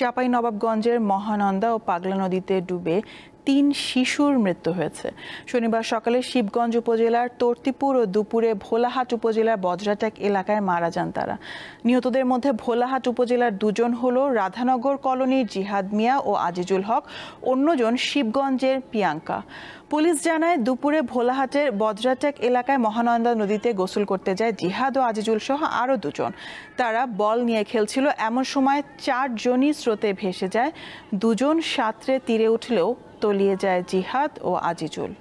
চাঁপাই নবাবগঞ্জের মহানন্দা ও পাগলা নদীতে ডুবে তিন শিশুর মৃত্যু হয়েছে শনিবার সকালে শিবগঞ্জ উপজেলার তর্তিপুর ও দুপুরে ভোলাহাট উপজেলার বজ্রাটেক এলাকায় মারা যান তারা নিহতদের মধ্যে ভোলাহাট উপজেলার দুজন হল রাধানগর কলোনির জিহাদ মিয়া ও আজিজুল হক অন্যজন শিবগঞ্জের পিয়াঙ্কা পুলিশ জানায় দুপুরে ভোলাহাটের বজ্রাটেক এলাকায় মহানন্দা নদীতে গোসল করতে যায় জিহাদ ও আজিজুল সহ আরও দুজন তারা বল নিয়ে খেলছিল এমন সময় চারজনই স্রোতে ভেসে যায় দুজন সাঁতরে তীরে উঠলেও তলিয়ে যায় জিহাদ ও আজিজুল